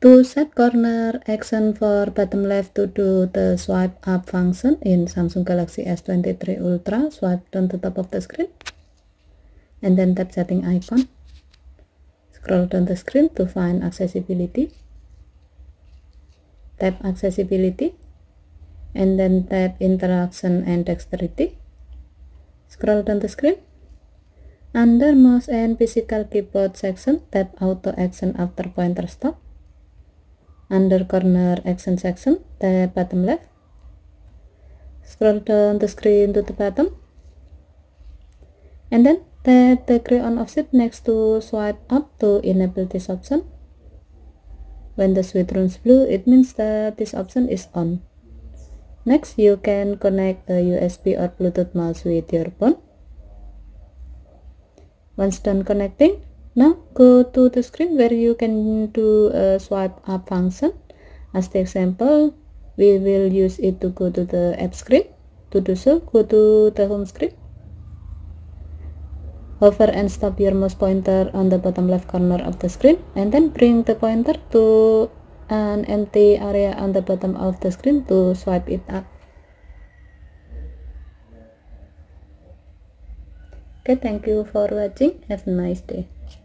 To set corner action for bottom left to do the swipe up function in Samsung Galaxy S23 Ultra, swipe down to top of the screen and then tap setting icon. Scroll down the screen to find accessibility. Tap accessibility and then tap interaction and dexterity. Scroll down the screen. Under mouse and physical keyboard section, tap auto action after pointer stop under corner action section the patham left scroll down the screen to the bottom and then tap the crayon offset next to swipe up to enable this option when the switch turns blue it means that this option is on next you can connect a usb or bluetooth mouse with your phone once done connecting now go to the screen where you can do a swipe up function as the example we will use it to go to the app screen. to do so go to the home screen. hover and stop your mouse pointer on the bottom left corner of the screen and then bring the pointer to an empty area on the bottom of the screen to swipe it up okay thank you for watching have a nice day